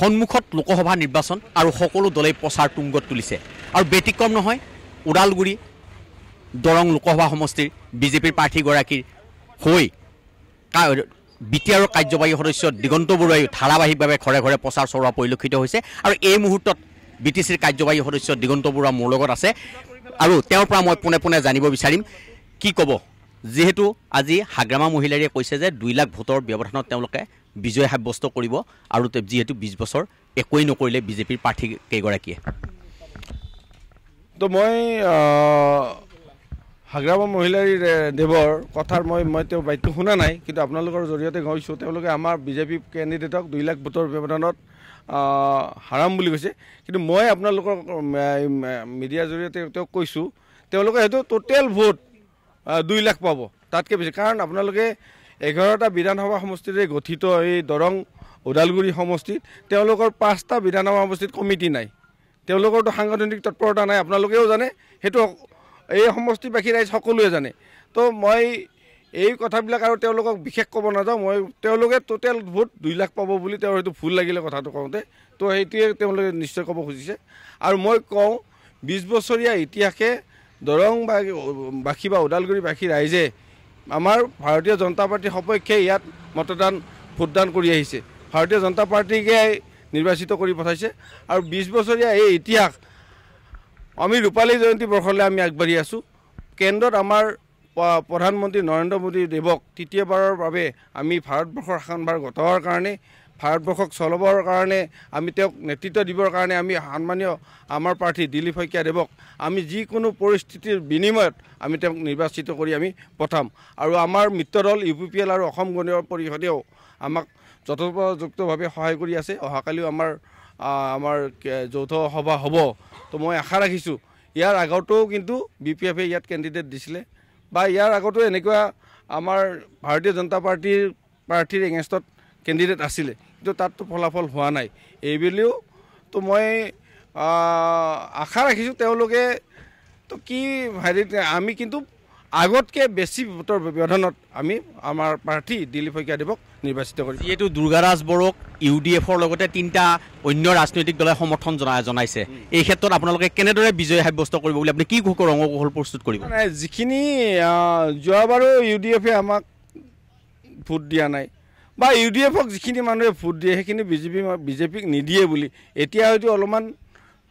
সন্মুখত লোকসভা নিৰ্বাচন আৰু সকলো দলেই প্ৰচাৰ তুংগত তুলিছে আৰু ব্যতিক্ৰম নহয় ওদালগুৰি দৰং লোকসভা সমষ্টিৰ বিজেপিৰ প্ৰাৰ্থীগৰাকীৰ হৈ বি টি আৰৰ কাৰ্যবাহী সদস্য দিগন্ত বৰুৱাইও ধাৰাবাহিকভাৱে ঘৰে ঘৰে প্ৰচাৰ চলোৱা পৰিলক্ষিত হৈছে আৰু এই মুহূৰ্তত বি টি চিৰ কাৰ্যবাহী সদস্য দিগন্ত বৰুৱা মোৰ লগত আছে আৰু তেওঁৰ পৰা মই পোনে পোনে জানিব বিচাৰিম কি ক'ব যিহেতু আজি হাগ্ৰামা মহিলাৰীয়ে কৈছে যে দুই লাখ ভোটৰ ব্যৱধানত তেওঁলোকে বিজয় সাব্যস্ত কৰিব আৰু যিহেতু বিছ বছৰ একোৱেই নকৰিলে বিজেপিৰ প্ৰাৰ্থী কেইগৰাকীয়ে তো মই হাগ্ৰামৰ মহিলাৰী দেৱৰ কথাৰ মই মই তেওঁ বাক্য শুনা নাই কিন্তু আপোনালোকৰ জৰিয়তে গৈছোঁ তেওঁলোকে আমাৰ বিজেপি কেণ্ডিডেটক দুই লাখ ভোটৰ ব্যৱধানত হাৰাম বুলি কৈছে কিন্তু মই আপোনালোকৰ মিডিয়াৰ জৰিয়তে তেওঁক কৈছোঁ তেওঁলোকে সেইটো ট'টেল ভোট দুই লাখ পাব তাতকৈ বেছি কাৰণ আপোনালোকে এঘাৰটা বিধানসভা সমষ্টিৰে গঠিত এই দৰং ওদালগুৰি সমষ্টিত তেওঁলোকৰ পাঁচটা বিধানসভা সমষ্টিত কমিটি নাই তেওঁলোকৰতো সাংগঠনিক তৎপৰতা নাই আপোনালোকেও জানে সেইটো এই সমষ্টিবাসী ৰাইজ সকলোৱে জানে তো মই এই কথাবিলাক আৰু তেওঁলোকক বিশেষ ক'ব নাযাওঁ মই তেওঁলোকে টোটেল ভোট দুই লাখ পাব বুলি তেওঁৰ সেইটো ভুল লাগিলে কথাটো কওঁতে তো সেইটোৱে তেওঁলোকে নিশ্চয় ক'ব খুজিছে আৰু মই কওঁ বিছ বছৰীয়া ইতিহাসে দৰংবাসী বা ওদালগুৰিবাসী ৰাইজে আমাৰ ভাৰতীয় জনতা পাৰ্টীৰ সপক্ষে ইয়াত মতদান ভোটদান কৰি আহিছে ভাৰতীয় জনতা পাৰ্টীকে নিৰ্বাচিত কৰি পঠাইছে আৰু বিছ বছৰীয়া এই ইতিহাস আমি ৰূপালী জয়ন্তী বৰ্ষলৈ আমি আগবাঢ়ি আছোঁ কেন্দ্ৰত আমাৰ প্ৰধানমন্ত্ৰী নৰেন্দ্ৰ মোদী দেৱক তৃতীয়বাৰৰ বাবে আমি ভাৰতবৰ্ষৰ শাসনভাৰ গঁটোৱাৰ কাৰণে ভাৰতবৰ্ষক চলাবৰ কাৰণে আমি তেওঁক নেতৃত্ব দিবৰ কাৰণে আমি সন্মানীয় আমাৰ প্ৰাৰ্থী দিলীপ শইকীয়া দেৱক আমি যিকোনো পৰিস্থিতিৰ বিনিময়ত আমি তেওঁক নিৰ্বাচিত কৰি আমি পঠাম আৰু আমাৰ মিত্ৰ দল ইউ পি পি এল আৰু অসম গণ পৰিষদেও আমাক যথোপযুক্তভাৱে সহায় কৰি আছে অহাকালিও আমাৰ আমাৰ যৌথ সভা হ'ব তো মই আশা ৰাখিছোঁ ইয়াৰ আগতেও কিন্তু বি পি এফে ইয়াত কেণ্ডিডেট দিছিলে বা ইয়াৰ আগতো এনেকুৱা আমাৰ ভাৰতীয় জনতা পাৰ্টীৰ প্ৰাৰ্থীৰ এগেইনষ্টত কেণ্ডিডেট আছিলে কিন্তু তাততো ফলাফল হোৱা নাই এইবুলিও তো মই আশা ৰাখিছোঁ তেওঁলোকে তো কি হেৰি আমি কিন্তু আগতকৈ বেছি ভোটৰ ব্যৱধানত আমি আমাৰ প্ৰাৰ্থী দিলীপ শইকীয়াদেৱক নিৰ্বাচিত কৰিছোঁ যিহেতু দুৰ্গাৰাজ বড়োক ইউ ডি এফৰ লগতে তিনিটা অন্য ৰাজনৈতিক দলে সমৰ্থন জনাই জনাইছে এই ক্ষেত্ৰত আপোনালোকে কেনেদৰে বিজয় সাব্যস্ত কৰিব বুলি আপুনি কি কৌশল প্ৰস্তুত কৰিব যিখিনি যোৱাবাৰো ইউ ডি এফে আমাক ভোট দিয়া নাই বা ইউ ডি এফক যিখিনি মানুহে ভোট দিয়ে সেইখিনি বিজেপি বিজেপিক নিদিয়ে বুলি এতিয়া হয়তো অলপমান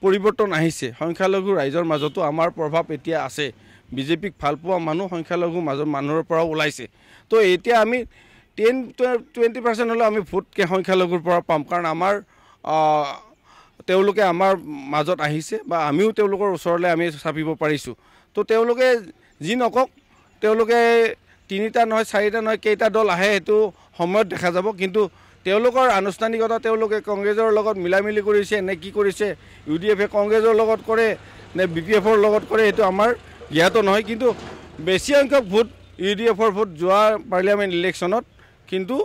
পৰিৱৰ্তন আহিছে সংখ্যালঘু ৰাইজৰ মাজতো আমাৰ প্ৰভাৱ এতিয়া আছে বিজেপিক ভাল পোৱা মানুহ সংখ্যালঘু মাজৰ মানুহৰ পৰাও ওলাইছে তো এতিয়া আমি টেন টুৱেণ্টি পাৰ্চেণ্ট হ'লেও আমি ভোট সংখ্যালঘুৰ পৰা পাম কাৰণ আমাৰ তেওঁলোকে আমাৰ মাজত আহিছে বা আমিও তেওঁলোকৰ ওচৰলৈ আমি চাপিব পাৰিছোঁ তো তেওঁলোকে যি নকওক তেওঁলোকে তিনিটা নহয় চাৰিটা নহয় কেইটা দল আহে সেইটো সময়ত দেখা যাব কিন্তু তেওঁলোকৰ আনুষ্ঠানিকতা তেওঁলোকে কংগ্ৰেছৰ লগত মিলা মিলি কৰিছে নে কি কৰিছে ইউ ডি এফে কংগ্ৰেছৰ লগত কৰে নে বি পি এফৰ লগত কৰে সেইটো আমাৰ জ্ঞাত নহয় কিন্তু বেছি সংখ্যক ভোট ইউ ডি এফৰ ভোট যোৱা পাৰ্লিয়ামেণ্ট ইলেকশ্যনত কিন্তু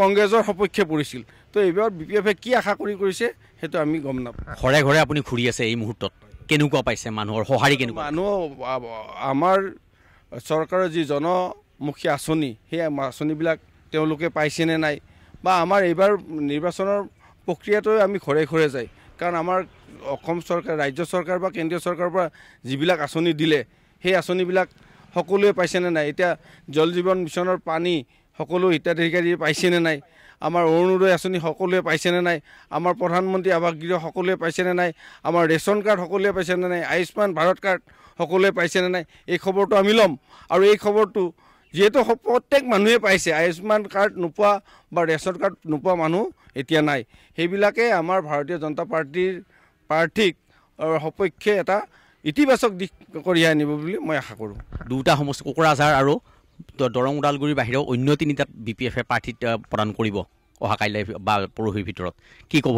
কংগ্ৰেছৰ সপক্ষে পৰিছিল তো এইবাৰ বি পি এফে কি আশা কৰি কৰিছে সেইটো আমি গম নাপাওঁ ঘৰে ঘৰে আপুনি ঘূৰি আছে এই মুহূৰ্তত কেনেকুৱা পাইছে মানুহৰ সঁহাৰি কেনেকুৱা মানুহ আমাৰ চৰকাৰৰ যি জনমুখী আঁচনি সেই আঁচনিবিলাক তেওঁলোকে পাইছেনে নাই বা আমাৰ এইবাৰ নিৰ্বাচনৰ প্ৰক্ৰিয়াটোৱে আমি ঘৰে ঘৰে যায় কাৰণ আমাৰ অসম চৰকাৰ ৰাজ্য চৰকাৰ বা কেন্দ্ৰীয় চৰকাৰৰ পৰা যিবিলাক আঁচনি দিলে সেই আঁচনিবিলাক সকলোৱে পাইছেনে নাই এতিয়া জল জীৱন মিছনৰ পানী সকলো হিতাধিকাৰী পাইছেনে নাই আমাৰ অৰুণোদয় আঁচনি সকলোৱে পাইছেনে নাই আমাৰ প্ৰধানমন্ত্ৰী আৱাস গৃহ সকলোৱে পাইছেনে নাই আমাৰ ৰেচন কাৰ্ড সকলোৱে পাইছেনে নাই আয়ুষ্মান ভাৰত কাৰ্ড সকলোৱে পাইছেনে নাই এই খবৰটো আমি ল'ম আৰু এই খবৰটো যিহেতু প্ৰত্যেক মানুহে পাইছে আয়ুষ্মান কাৰ্ড নোপোৱা বা ৰেচন কাৰ্ড নোপোৱা মানুহ এতিয়া নাই সেইবিলাকে আমাৰ ভাৰতীয় জনতা পাৰ্টীৰ প্ৰাৰ্থীক সপক্ষে এটা ইতিবাচক দিশ কঢ়িয়াই আনিব বুলি মই আশা কৰোঁ দুটা সমষ্টি কোকৰাঝাৰ আৰু দৰং ওদালগুৰিৰ বাহিৰেও অন্য তিনিটা বি পি এফে প্ৰাৰ্থী প্ৰদান কৰিব অহা কাইলৈ বা পৰহিৰ ভিতৰত কি ক'ব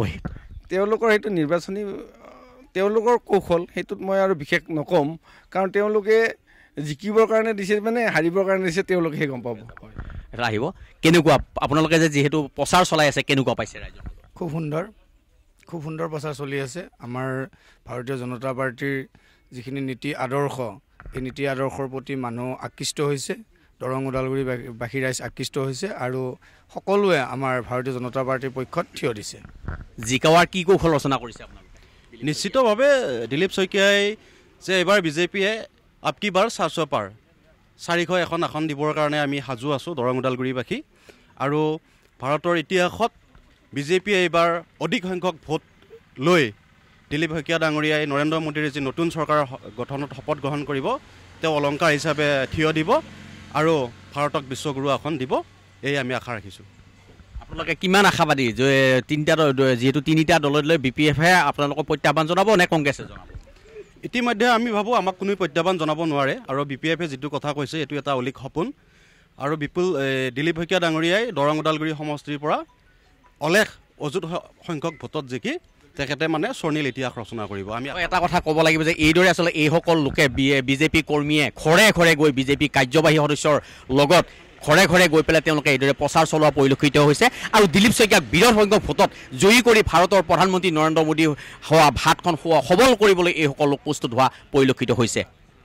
তেওঁলোকৰ সেইটো নিৰ্বাচনী তেওঁলোকৰ কৌশল সেইটোত মই আৰু বিশেষ নকম কাৰণ তেওঁলোকে জিকিবৰ কাৰণে দিছে মানে হাৰিবৰ কাৰণে দিছে তেওঁলোকেহে গম পাব আহিব কেনেকুৱা আপোনালোকে যে যিহেতু প্ৰচাৰ চলাই আছে কেনেকুৱা পাইছে ৰাইজৰ খুব সুন্দৰ খুব সুন্দৰ প্ৰচাৰ চলি আছে আমাৰ ভাৰতীয় জনতা পাৰ্টীৰ যিখিনি নীতি আদৰ্শ এই নীতি আদৰ্শৰ প্ৰতি মানুহ আকৃষ্ট হৈছে দৰং ওদালগুৰি বাসী ৰাইজ আকৃষ্ট হৈছে আৰু সকলোৱে আমাৰ ভাৰতীয় জনতা পাৰ্টীৰ পক্ষত থিয় দিছে জিকাৱাৰ কি কৌশল ৰচনা কৰিছে আপোনালোকে নিশ্চিতভাৱে দিলীপ শইকীয়াই যে এইবাৰ বিজেপিয়ে আপকি বাৰ পাৰ চাৰিশ এখন আসন দিবৰ কাৰণে আমি সাজু আছোঁ দৰং ওদালগুৰিবাসী আৰু ভাৰতৰ ইতিহাসত বিজেপিয়ে এইবাৰ অধিক সংখ্যক ভোট লৈ দিলীপ শইকীয়া ডাঙৰীয়াই নৰেন্দ্ৰ মোদীৰ যি নতুন চৰকাৰৰ গঠনত শপত গ্ৰহণ কৰিব তেওঁ অলংকাৰ হিচাপে থিয় দিব আৰু ভাৰতক বিশ্বগুৰু আসন দিব এই আমি আশা ৰাখিছোঁ আপোনালোকে কিমান আশাবাদী যে তিনিটা দল যিহেতু তিনিটা দলত লৈ বি পি এফে আপোনালোকক প্ৰত্যাহ্বান জনাব নে কংগ্ৰেছে জনাব ইতিমধ্যে আমি ভাবোঁ আমাক কোনো প্ৰত্যাহ্বান জনাব নোৱাৰে আৰু বি পি এফে যিটো কথা কৈছে এইটো এটা অলিক সপোন আৰু বিপুল দিলীপ শইকীয়া ডাঙৰীয়াই দৰং ওদালগুৰি সমষ্টিৰ পৰা অলেখ অযুত সংখ্যক ভোটত জিকি তেখেতে মানে স্বৰ্ণীল ইতিহাস ৰচনা কৰিব আমি এটা কথা ক'ব লাগিব যে এইদৰে আচলতে এইসকল লোকে বি বিজেপি কৰ্মীয়ে ঘৰে ঘৰে গৈ বিজেপি কাৰ্যবাহী সদস্যৰ লগত ঘৰে ঘৰে গৈ পেলাই তেওঁলোকে এইদৰে প্ৰচাৰ চলোৱা পৰিলক্ষিত হৈছে আৰু দিলীপ শইকীয়াক বিৰল সংখ্যক ভোটত জয়ী কৰি ভাৰতৰ প্ৰধানমন্ত্ৰী নৰেন্দ্ৰ মোদী হোৱা ভাতখন হোৱা সবল কৰিবলৈ এইসকল লোক প্ৰস্তুত হোৱা পৰিলক্ষিত হৈছে